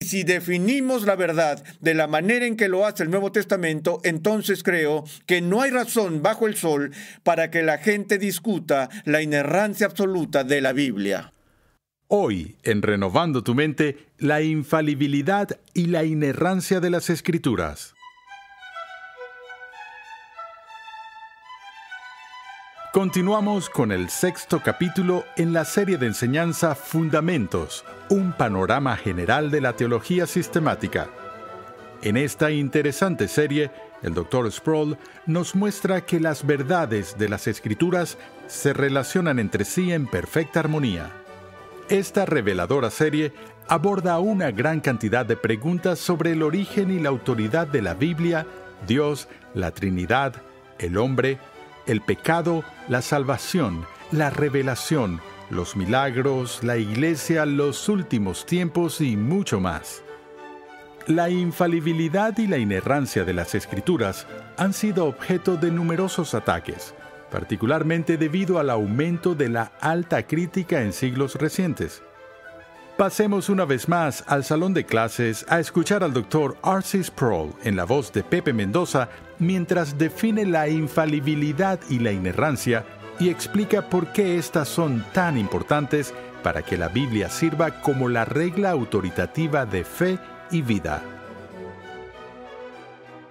si definimos la verdad de la manera en que lo hace el Nuevo Testamento, entonces creo que no hay razón bajo el sol para que la gente discuta la inerrancia absoluta de la Biblia. Hoy, en Renovando tu Mente, la infalibilidad y la inerrancia de las Escrituras. Continuamos con el sexto capítulo en la serie de enseñanza Fundamentos, un panorama general de la teología sistemática. En esta interesante serie, el Dr. Sproul nos muestra que las verdades de las escrituras se relacionan entre sí en perfecta armonía. Esta reveladora serie aborda una gran cantidad de preguntas sobre el origen y la autoridad de la Biblia, Dios, la Trinidad, el hombre, el pecado, la salvación, la revelación, los milagros, la iglesia, los últimos tiempos y mucho más. La infalibilidad y la inerrancia de las escrituras han sido objeto de numerosos ataques, particularmente debido al aumento de la alta crítica en siglos recientes. Pasemos una vez más al salón de clases a escuchar al doctor Arcis Sproul en la voz de Pepe Mendoza mientras define la infalibilidad y la inerrancia y explica por qué éstas son tan importantes para que la Biblia sirva como la regla autoritativa de fe y vida.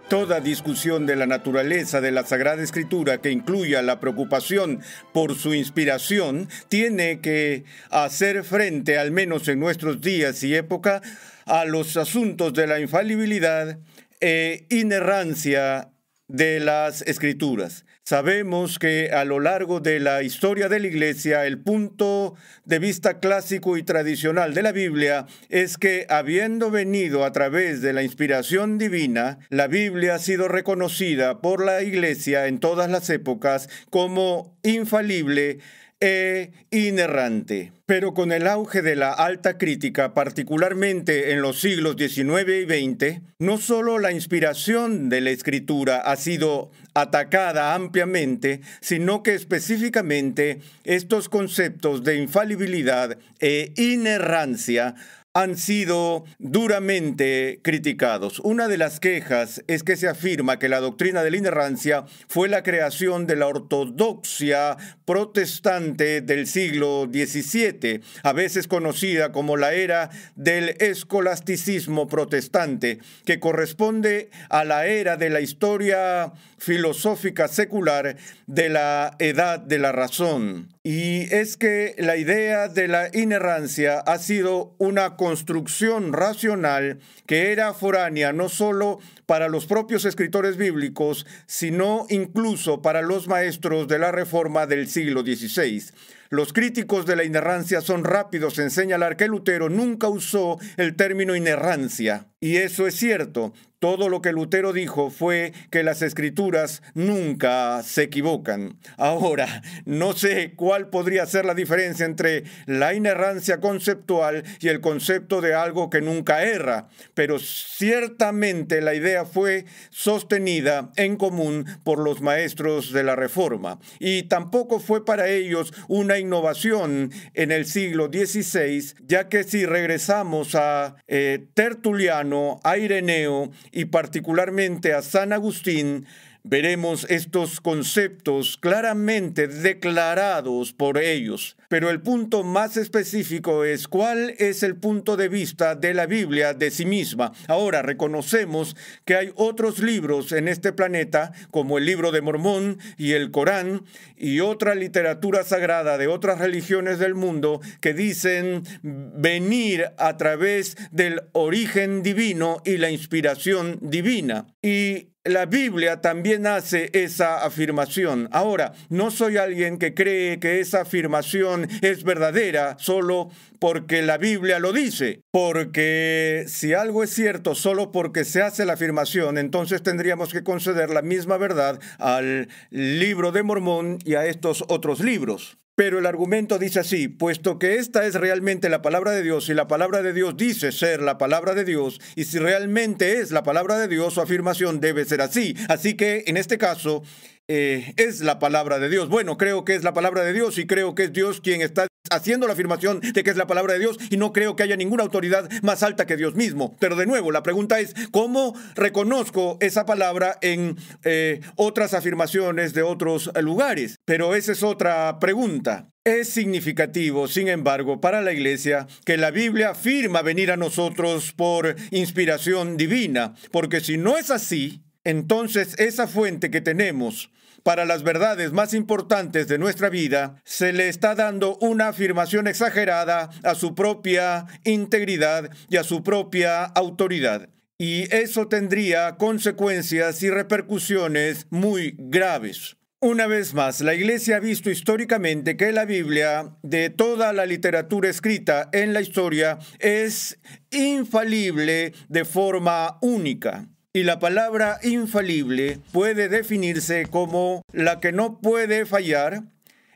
Toda discusión de la naturaleza de la Sagrada Escritura que incluya la preocupación por su inspiración tiene que hacer frente, al menos en nuestros días y época, a los asuntos de la infalibilidad e inerrancia de las escrituras. Sabemos que a lo largo de la historia de la Iglesia, el punto de vista clásico y tradicional de la Biblia es que habiendo venido a través de la inspiración divina, la Biblia ha sido reconocida por la Iglesia en todas las épocas como infalible e inerrante. Pero con el auge de la alta crítica, particularmente en los siglos XIX y XX, no solo la inspiración de la escritura ha sido atacada ampliamente, sino que específicamente estos conceptos de infalibilidad e inerrancia han sido duramente criticados. Una de las quejas es que se afirma que la doctrina de la inerrancia fue la creación de la ortodoxia protestante del siglo XVII, a veces conocida como la era del escolasticismo protestante, que corresponde a la era de la historia filosófica secular de la Edad de la Razón. Y es que la idea de la inerrancia ha sido una construcción racional que era foránea no sólo para los propios escritores bíblicos, sino incluso para los maestros de la reforma del siglo XVI. Los críticos de la inerrancia son rápidos en señalar que Lutero nunca usó el término inerrancia y eso es cierto. Todo lo que Lutero dijo fue que las escrituras nunca se equivocan. Ahora, no sé cuál podría ser la diferencia entre la inerrancia conceptual y el concepto de algo que nunca erra, pero ciertamente la idea fue sostenida en común por los maestros de la Reforma y tampoco fue para ellos una innovación en el siglo XVI, ya que si regresamos a eh, Tertuliano, a Ireneo y particularmente a San Agustín, veremos estos conceptos claramente declarados por ellos. Pero el punto más específico es cuál es el punto de vista de la Biblia de sí misma. Ahora reconocemos que hay otros libros en este planeta, como el libro de Mormón y el Corán, y otra literatura sagrada de otras religiones del mundo que dicen venir a través del origen divino y la inspiración divina. Y la Biblia también hace esa afirmación. Ahora, no soy alguien que cree que esa afirmación es verdadera solo porque la Biblia lo dice, porque si algo es cierto solo porque se hace la afirmación, entonces tendríamos que conceder la misma verdad al libro de Mormón y a estos otros libros. Pero el argumento dice así, puesto que esta es realmente la palabra de Dios y la palabra de Dios dice ser la palabra de Dios, y si realmente es la palabra de Dios, su afirmación debe ser así. Así que en este caso eh, es la palabra de Dios. Bueno, creo que es la palabra de Dios y creo que es Dios quien está haciendo la afirmación de que es la palabra de Dios y no creo que haya ninguna autoridad más alta que Dios mismo. Pero de nuevo, la pregunta es, ¿cómo reconozco esa palabra en eh, otras afirmaciones de otros lugares? Pero esa es otra pregunta. Es significativo, sin embargo, para la Iglesia que la Biblia afirma venir a nosotros por inspiración divina, porque si no es así, entonces esa fuente que tenemos para las verdades más importantes de nuestra vida, se le está dando una afirmación exagerada a su propia integridad y a su propia autoridad. Y eso tendría consecuencias y repercusiones muy graves. Una vez más, la Iglesia ha visto históricamente que la Biblia, de toda la literatura escrita en la historia, es infalible de forma única. Y la palabra infalible puede definirse como la que no puede fallar,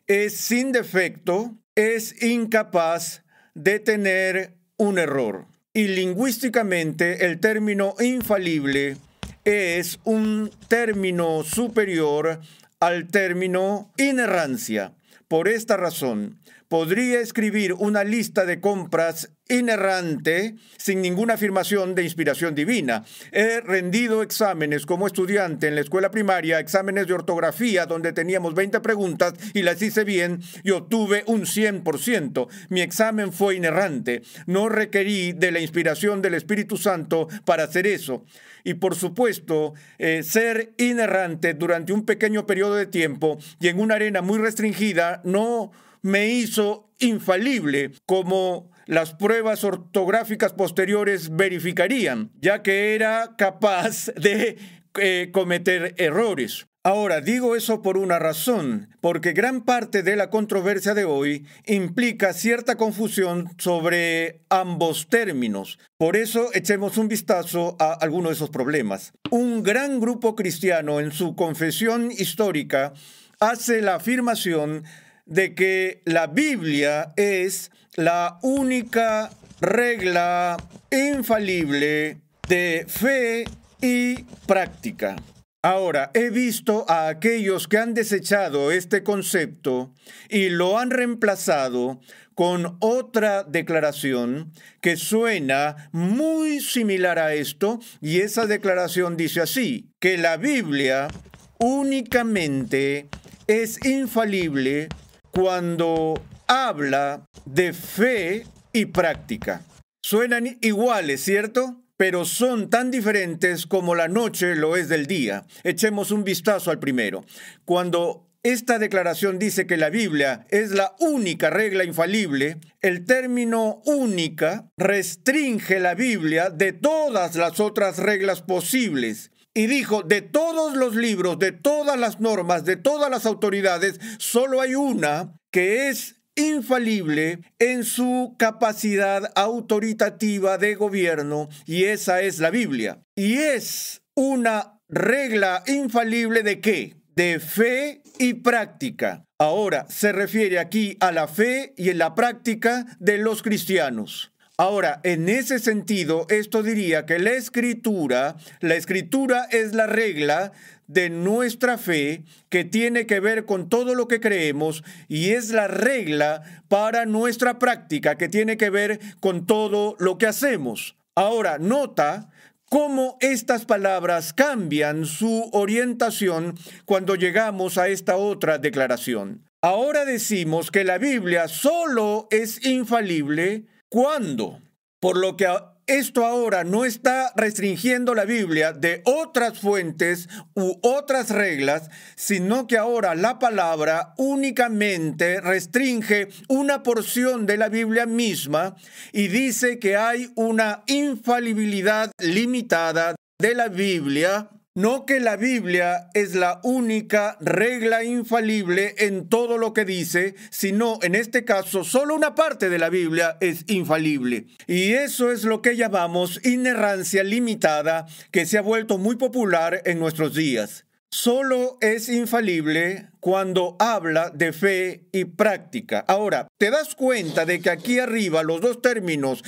es sin defecto, es incapaz de tener un error. Y lingüísticamente el término infalible es un término superior al término inerrancia. Por esta razón, podría escribir una lista de compras inerrante sin ninguna afirmación de inspiración divina. He rendido exámenes como estudiante en la escuela primaria, exámenes de ortografía donde teníamos 20 preguntas y las hice bien y obtuve un 100%. Mi examen fue inerrante. No requerí de la inspiración del Espíritu Santo para hacer eso y por supuesto eh, ser inerrante durante un pequeño periodo de tiempo y en una arena muy restringida no me hizo infalible como las pruebas ortográficas posteriores verificarían, ya que era capaz de eh, cometer errores. Ahora digo eso por una razón, porque gran parte de la controversia de hoy implica cierta confusión sobre ambos términos. Por eso echemos un vistazo a algunos de esos problemas. Un gran grupo cristiano en su confesión histórica hace la afirmación de que la Biblia es la única regla infalible de fe y práctica. Ahora, he visto a aquellos que han desechado este concepto y lo han reemplazado con otra declaración que suena muy similar a esto y esa declaración dice así, que la Biblia únicamente es infalible cuando habla de fe y práctica. Suenan iguales, ¿cierto? pero son tan diferentes como la noche lo es del día. Echemos un vistazo al primero. Cuando esta declaración dice que la Biblia es la única regla infalible. El término única restringe la Biblia de todas las otras reglas posibles. Y dijo, de todos los libros, de todas las normas, de todas las autoridades, solo hay una que es infalible en su capacidad autoritativa de gobierno y esa es la Biblia. Y es una regla infalible de qué? De fe y práctica. Ahora se refiere aquí a la fe y en la práctica de los cristianos. Ahora, en ese sentido, esto diría que la escritura, la escritura es la regla de nuestra fe que tiene que ver con todo lo que creemos y es la regla para nuestra práctica que tiene que ver con todo lo que hacemos. Ahora, nota cómo estas palabras cambian su orientación cuando llegamos a esta otra declaración. Ahora decimos que la Biblia solo es infalible ¿Cuándo? Por lo que esto ahora no está restringiendo la Biblia de otras fuentes u otras reglas, sino que ahora la palabra únicamente restringe una porción de la Biblia misma y dice que hay una infalibilidad limitada de la Biblia no que la Biblia es la única regla infalible en todo lo que dice, sino en este caso solo una parte de la Biblia es infalible. Y eso es lo que llamamos inerrancia limitada, que se ha vuelto muy popular en nuestros días. Solo es infalible cuando habla de fe y práctica. Ahora, te das cuenta de que aquí arriba los dos términos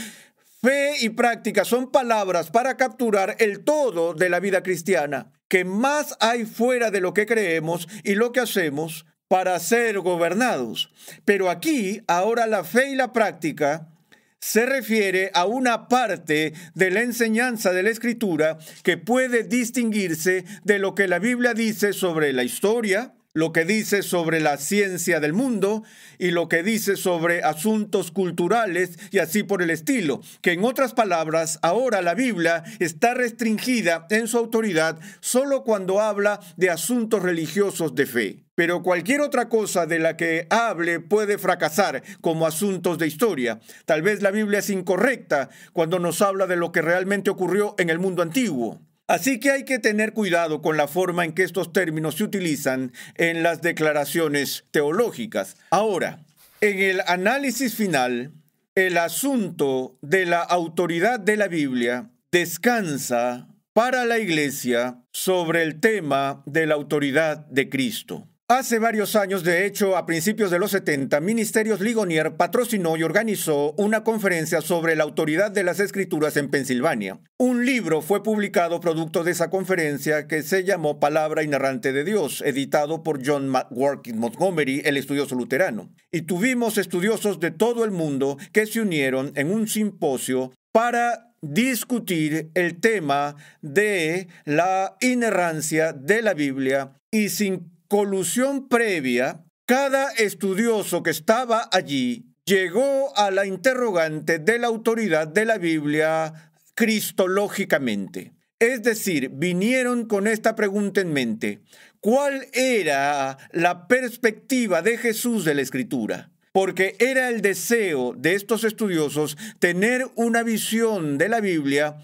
Fe y práctica son palabras para capturar el todo de la vida cristiana, que más hay fuera de lo que creemos y lo que hacemos para ser gobernados. Pero aquí, ahora la fe y la práctica se refiere a una parte de la enseñanza de la escritura que puede distinguirse de lo que la Biblia dice sobre la historia, lo que dice sobre la ciencia del mundo y lo que dice sobre asuntos culturales y así por el estilo, que en otras palabras, ahora la Biblia está restringida en su autoridad solo cuando habla de asuntos religiosos de fe. Pero cualquier otra cosa de la que hable puede fracasar como asuntos de historia. Tal vez la Biblia es incorrecta cuando nos habla de lo que realmente ocurrió en el mundo antiguo. Así que hay que tener cuidado con la forma en que estos términos se utilizan en las declaraciones teológicas. Ahora, en el análisis final, el asunto de la autoridad de la Biblia descansa para la Iglesia sobre el tema de la autoridad de Cristo. Hace varios años, de hecho, a principios de los 70, Ministerios Ligonier patrocinó y organizó una conferencia sobre la autoridad de las escrituras en Pensilvania. Un libro fue publicado producto de esa conferencia que se llamó Palabra Inerrante de Dios, editado por John Working Montgomery, el estudioso luterano. Y tuvimos estudiosos de todo el mundo que se unieron en un simposio para discutir el tema de la inerrancia de la Biblia y sin colusión previa, cada estudioso que estaba allí llegó a la interrogante de la autoridad de la Biblia cristológicamente. Es decir, vinieron con esta pregunta en mente. ¿Cuál era la perspectiva de Jesús de la Escritura? Porque era el deseo de estos estudiosos tener una visión de la Biblia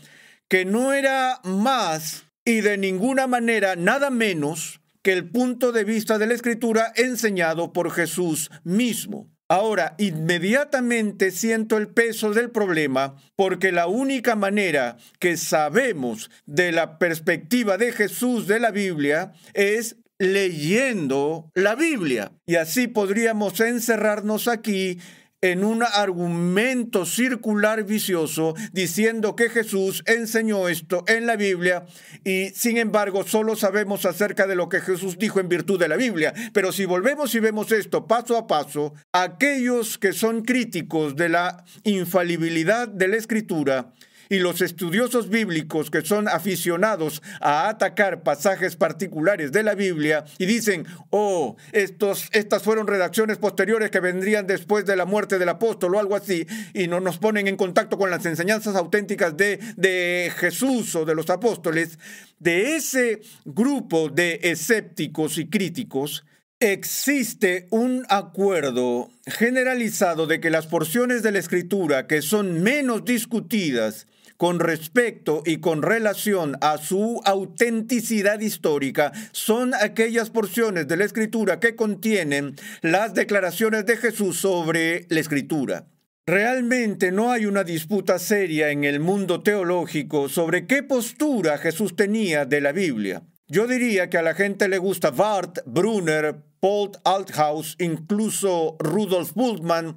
que no era más y de ninguna manera nada menos que el punto de vista de la escritura enseñado por Jesús mismo. Ahora, inmediatamente siento el peso del problema porque la única manera que sabemos de la perspectiva de Jesús de la Biblia es leyendo la Biblia. Y así podríamos encerrarnos aquí en un argumento circular vicioso diciendo que Jesús enseñó esto en la Biblia y sin embargo solo sabemos acerca de lo que Jesús dijo en virtud de la Biblia. Pero si volvemos y vemos esto paso a paso, aquellos que son críticos de la infalibilidad de la Escritura y los estudiosos bíblicos que son aficionados a atacar pasajes particulares de la Biblia y dicen, oh, estos, estas fueron redacciones posteriores que vendrían después de la muerte del apóstol o algo así, y no nos ponen en contacto con las enseñanzas auténticas de, de Jesús o de los apóstoles, de ese grupo de escépticos y críticos, Existe un acuerdo generalizado de que las porciones de la escritura que son menos discutidas con respecto y con relación a su autenticidad histórica son aquellas porciones de la escritura que contienen las declaraciones de Jesús sobre la escritura. Realmente no hay una disputa seria en el mundo teológico sobre qué postura Jesús tenía de la Biblia. Yo diría que a la gente le gusta Barth, Brunner, Paul Althaus, incluso Rudolf Bultmann,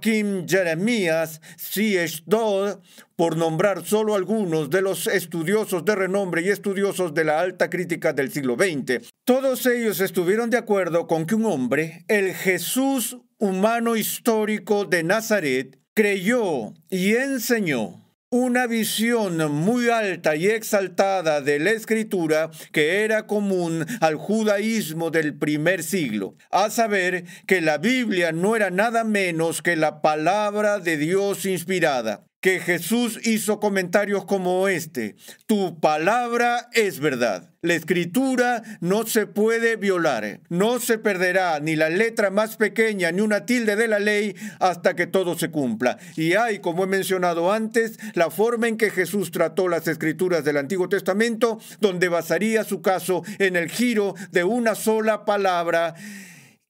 Kim, Jeremías Dodd, por nombrar solo algunos de los estudiosos de renombre y estudiosos de la alta crítica del siglo XX. Todos ellos estuvieron de acuerdo con que un hombre, el Jesús humano histórico de Nazaret, creyó y enseñó una visión muy alta y exaltada de la escritura que era común al judaísmo del primer siglo, a saber que la Biblia no era nada menos que la palabra de Dios inspirada, que Jesús hizo comentarios como este, tu palabra es verdad. La escritura no se puede violar, no se perderá ni la letra más pequeña ni una tilde de la ley hasta que todo se cumpla. Y hay, como he mencionado antes, la forma en que Jesús trató las escrituras del Antiguo Testamento, donde basaría su caso en el giro de una sola palabra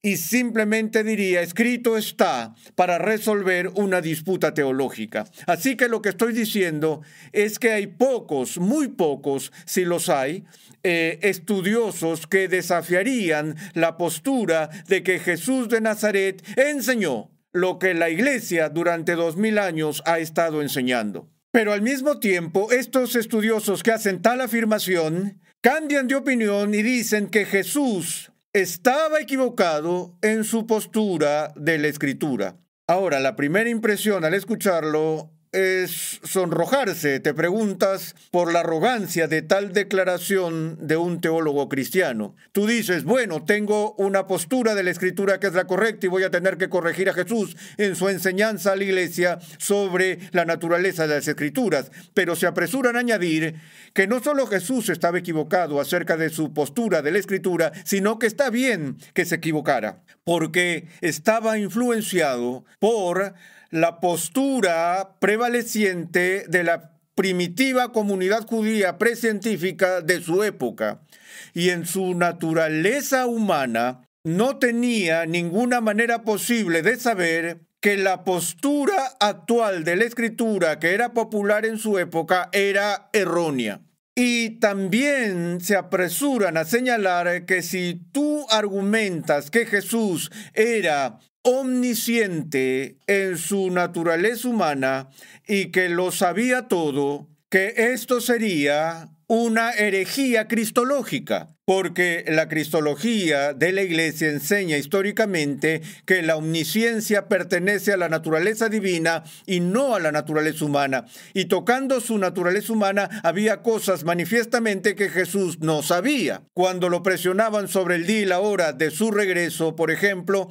y simplemente diría, escrito está para resolver una disputa teológica. Así que lo que estoy diciendo es que hay pocos, muy pocos, si los hay, eh, estudiosos que desafiarían la postura de que Jesús de Nazaret enseñó lo que la Iglesia durante dos mil años ha estado enseñando. Pero al mismo tiempo, estos estudiosos que hacen tal afirmación cambian de opinión y dicen que Jesús estaba equivocado en su postura de la escritura. Ahora, la primera impresión al escucharlo es sonrojarse, te preguntas, por la arrogancia de tal declaración de un teólogo cristiano. Tú dices, bueno, tengo una postura de la escritura que es la correcta y voy a tener que corregir a Jesús en su enseñanza a la iglesia sobre la naturaleza de las escrituras, pero se apresuran a añadir que no solo Jesús estaba equivocado acerca de su postura de la escritura, sino que está bien que se equivocara, porque estaba influenciado por la postura prevaleciente de la primitiva comunidad judía prescientífica de su época, y en su naturaleza humana no tenía ninguna manera posible de saber que la postura actual de la escritura que era popular en su época era errónea. Y también se apresuran a señalar que si tú argumentas que Jesús era omnisciente en su naturaleza humana y que lo sabía todo, que esto sería una herejía cristológica, porque la cristología de la Iglesia enseña históricamente que la omnisciencia pertenece a la naturaleza divina y no a la naturaleza humana. Y tocando su naturaleza humana, había cosas manifiestamente que Jesús no sabía. Cuando lo presionaban sobre el día y la hora de su regreso, por ejemplo,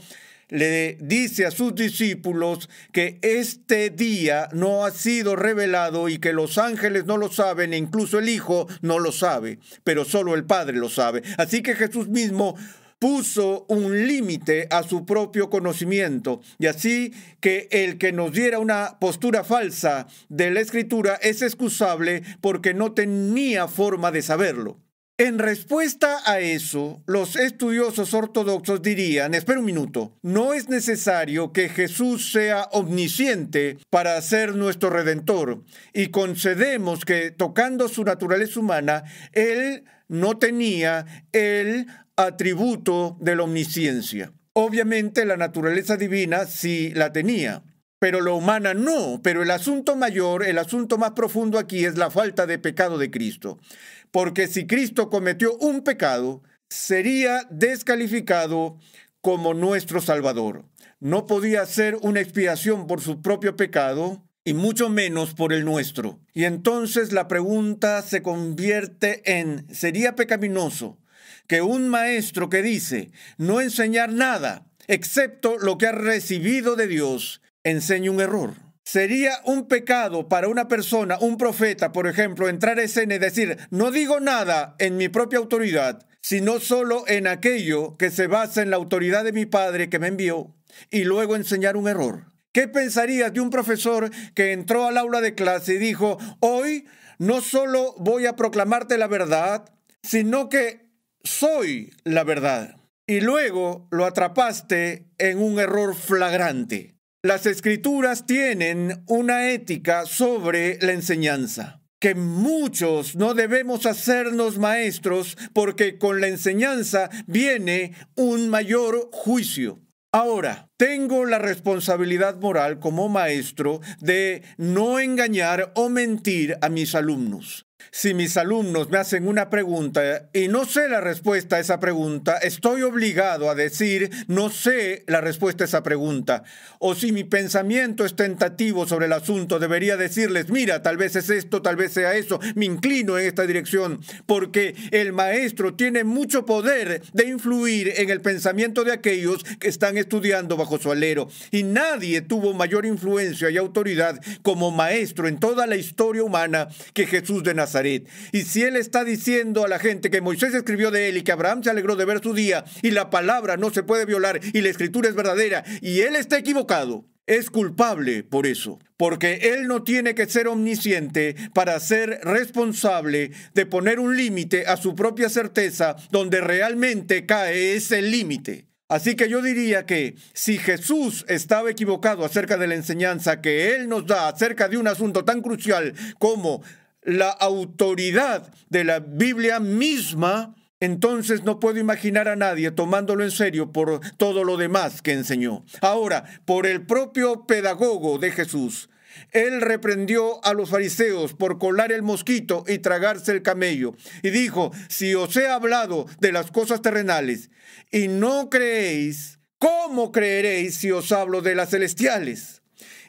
le dice a sus discípulos que este día no ha sido revelado y que los ángeles no lo saben e incluso el Hijo no lo sabe, pero solo el Padre lo sabe. Así que Jesús mismo puso un límite a su propio conocimiento. Y así que el que nos diera una postura falsa de la escritura es excusable porque no tenía forma de saberlo. En respuesta a eso, los estudiosos ortodoxos dirían, espera un minuto, no es necesario que Jesús sea omnisciente para ser nuestro redentor y concedemos que tocando su naturaleza humana, Él no tenía el atributo de la omnisciencia. Obviamente la naturaleza divina sí la tenía, pero lo humana no. Pero el asunto mayor, el asunto más profundo aquí es la falta de pecado de Cristo porque si Cristo cometió un pecado, sería descalificado como nuestro Salvador. No podía hacer una expiación por su propio pecado y mucho menos por el nuestro. Y entonces la pregunta se convierte en, ¿sería pecaminoso que un maestro que dice no enseñar nada excepto lo que ha recibido de Dios enseñe un error? Sería un pecado para una persona, un profeta, por ejemplo, entrar a escena y decir, no digo nada en mi propia autoridad, sino solo en aquello que se basa en la autoridad de mi Padre que me envió, y luego enseñar un error. ¿Qué pensarías de un profesor que entró al aula de clase y dijo, hoy no solo voy a proclamarte la verdad, sino que soy la verdad? Y luego lo atrapaste en un error flagrante. Las escrituras tienen una ética sobre la enseñanza, que muchos no debemos hacernos maestros porque con la enseñanza viene un mayor juicio. Ahora, tengo la responsabilidad moral como maestro de no engañar o mentir a mis alumnos. Si mis alumnos me hacen una pregunta y no sé la respuesta a esa pregunta, estoy obligado a decir no sé la respuesta a esa pregunta. O si mi pensamiento es tentativo sobre el asunto, debería decirles, mira, tal vez es esto, tal vez sea eso, me inclino en esta dirección, porque el maestro tiene mucho poder de influir en el pensamiento de aquellos que están estudiando bajo su alero. Y nadie tuvo mayor influencia y autoridad como maestro en toda la historia humana que Jesús de Nazaret. Y si él está diciendo a la gente que Moisés escribió de él y que Abraham se alegró de ver su día y la palabra no se puede violar y la escritura es verdadera y él está equivocado, es culpable por eso, porque él no tiene que ser omnisciente para ser responsable de poner un límite a su propia certeza donde realmente cae ese límite. Así que yo diría que si Jesús estaba equivocado acerca de la enseñanza que Él nos da acerca de un asunto tan crucial como la autoridad de la Biblia misma, entonces no puedo imaginar a nadie tomándolo en serio por todo lo demás que enseñó. Ahora, por el propio pedagogo de Jesús, él reprendió a los fariseos por colar el mosquito y tragarse el camello, y dijo, si os he hablado de las cosas terrenales y no creéis, ¿cómo creeréis si os hablo de las celestiales?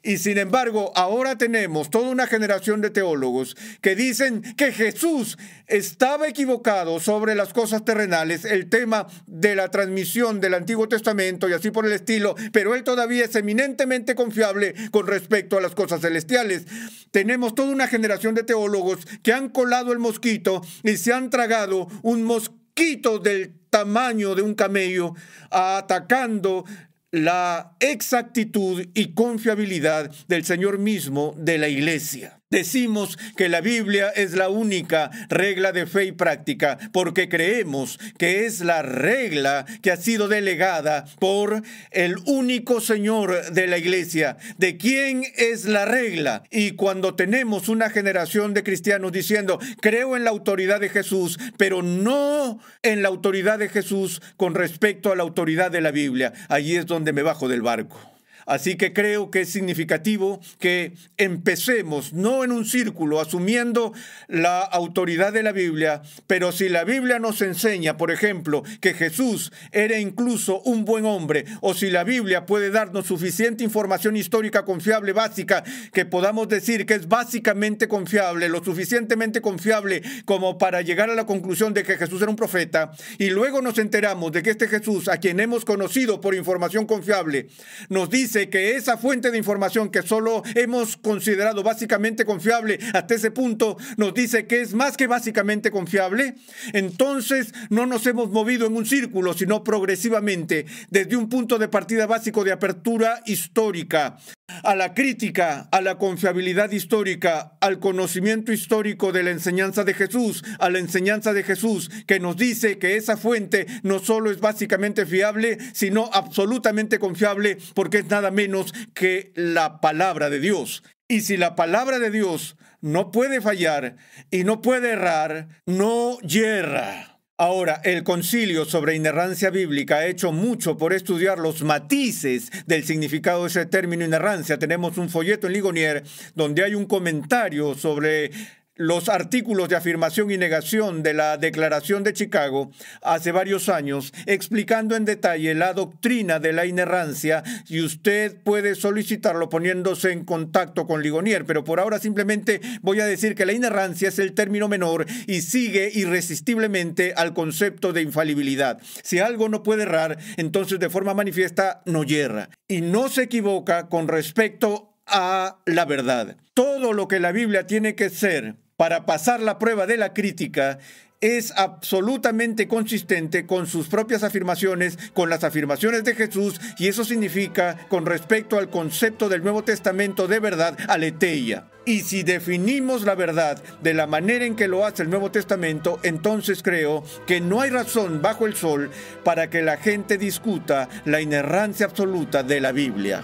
Y sin embargo, ahora tenemos toda una generación de teólogos que dicen que Jesús estaba equivocado sobre las cosas terrenales, el tema de la transmisión del Antiguo Testamento y así por el estilo, pero él todavía es eminentemente confiable con respecto a las cosas celestiales. Tenemos toda una generación de teólogos que han colado el mosquito y se han tragado un mosquito del tamaño de un camello, atacando la exactitud y confiabilidad del Señor mismo de la iglesia. Decimos que la Biblia es la única regla de fe y práctica porque creemos que es la regla que ha sido delegada por el único Señor de la Iglesia. ¿De quién es la regla? Y cuando tenemos una generación de cristianos diciendo, creo en la autoridad de Jesús, pero no en la autoridad de Jesús con respecto a la autoridad de la Biblia, allí es donde me bajo del barco. Así que creo que es significativo que empecemos no en un círculo asumiendo la autoridad de la Biblia, pero si la Biblia nos enseña, por ejemplo, que Jesús era incluso un buen hombre, o si la Biblia puede darnos suficiente información histórica confiable, básica, que podamos decir que es básicamente confiable, lo suficientemente confiable como para llegar a la conclusión de que Jesús era un profeta, y luego nos enteramos de que este Jesús, a quien hemos conocido por información confiable, nos dice de que esa fuente de información que solo hemos considerado básicamente confiable hasta ese punto nos dice que es más que básicamente confiable, entonces no nos hemos movido en un círculo, sino progresivamente, desde un punto de partida básico de apertura histórica a la crítica, a la confiabilidad histórica, al conocimiento histórico de la enseñanza de Jesús, a la enseñanza de Jesús que nos dice que esa fuente no solo es básicamente fiable, sino absolutamente confiable porque es nada menos que la palabra de Dios. Y si la palabra de Dios no puede fallar y no puede errar, no yerra. Ahora, el concilio sobre inerrancia bíblica ha hecho mucho por estudiar los matices del significado de ese término inerrancia. Tenemos un folleto en Ligonier donde hay un comentario sobre los artículos de afirmación y negación de la Declaración de Chicago hace varios años, explicando en detalle la doctrina de la inerrancia y usted puede solicitarlo poniéndose en contacto con Ligonier, pero por ahora simplemente voy a decir que la inerrancia es el término menor y sigue irresistiblemente al concepto de infalibilidad. Si algo no puede errar, entonces de forma manifiesta no yerra y no se equivoca con respecto a a la verdad. Todo lo que la Biblia tiene que ser para pasar la prueba de la crítica es absolutamente consistente con sus propias afirmaciones, con las afirmaciones de Jesús, y eso significa con respecto al concepto del Nuevo Testamento de verdad, aletheia. Y si definimos la verdad de la manera en que lo hace el Nuevo Testamento, entonces creo que no hay razón bajo el sol para que la gente discuta la inerrancia absoluta de la Biblia.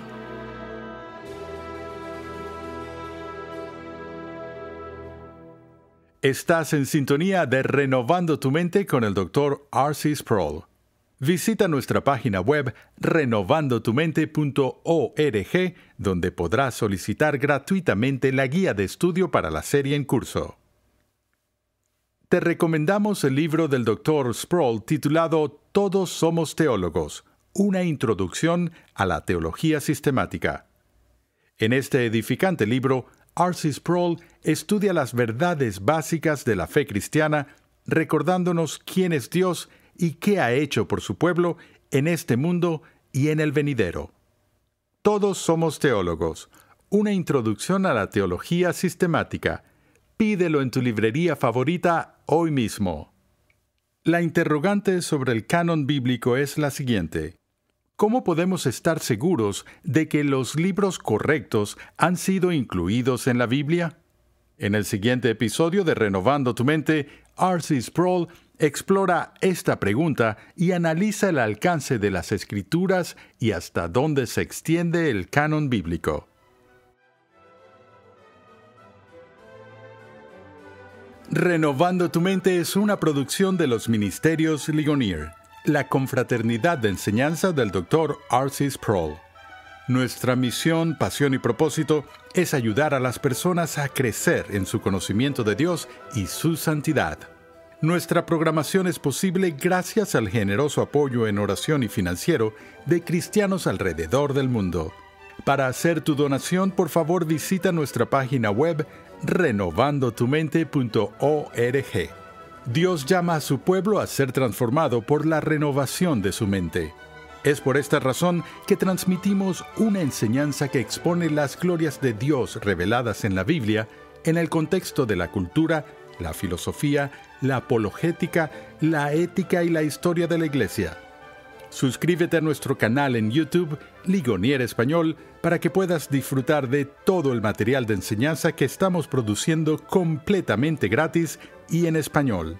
Estás en sintonía de Renovando tu mente con el Dr. R.C. Sproul. Visita nuestra página web renovandotumente.org donde podrás solicitar gratuitamente la guía de estudio para la serie en curso. Te recomendamos el libro del Dr. Sproul titulado Todos somos teólogos, una introducción a la teología sistemática. En este edificante libro R.C. Sproul estudia las verdades básicas de la fe cristiana, recordándonos quién es Dios y qué ha hecho por su pueblo en este mundo y en el venidero. Todos somos teólogos. Una introducción a la teología sistemática. Pídelo en tu librería favorita hoy mismo. La interrogante sobre el canon bíblico es la siguiente. ¿Cómo podemos estar seguros de que los libros correctos han sido incluidos en la Biblia? En el siguiente episodio de Renovando tu Mente, Arcy Sproul explora esta pregunta y analiza el alcance de las escrituras y hasta dónde se extiende el canon bíblico. Renovando tu Mente es una producción de los Ministerios Ligonier. La confraternidad de enseñanza del Dr. Arcis Sproul. Nuestra misión, pasión y propósito es ayudar a las personas a crecer en su conocimiento de Dios y su santidad. Nuestra programación es posible gracias al generoso apoyo en oración y financiero de cristianos alrededor del mundo. Para hacer tu donación, por favor visita nuestra página web renovandotumente.org. Dios llama a su pueblo a ser transformado por la renovación de su mente. Es por esta razón que transmitimos una enseñanza que expone las glorias de Dios reveladas en la Biblia en el contexto de la cultura, la filosofía, la apologética, la ética y la historia de la Iglesia. Suscríbete a nuestro canal en YouTube, Ligonier Español, para que puedas disfrutar de todo el material de enseñanza que estamos produciendo completamente gratis y en español.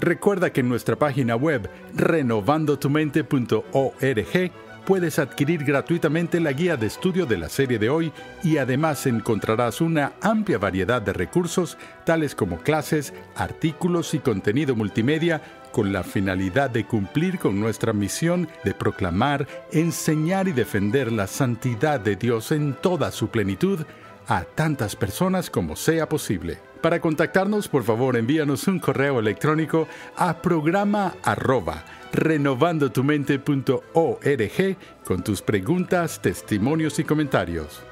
Recuerda que en nuestra página web renovandotumente.org puedes adquirir gratuitamente la guía de estudio de la serie de hoy y además encontrarás una amplia variedad de recursos tales como clases, artículos y contenido multimedia con la finalidad de cumplir con nuestra misión de proclamar, enseñar y defender la santidad de Dios en toda su plenitud a tantas personas como sea posible. Para contactarnos, por favor, envíanos un correo electrónico a programa arroba renovandotumente.org con tus preguntas, testimonios y comentarios.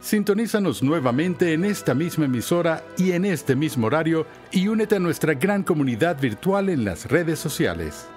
Sintonízanos nuevamente en esta misma emisora y en este mismo horario y únete a nuestra gran comunidad virtual en las redes sociales.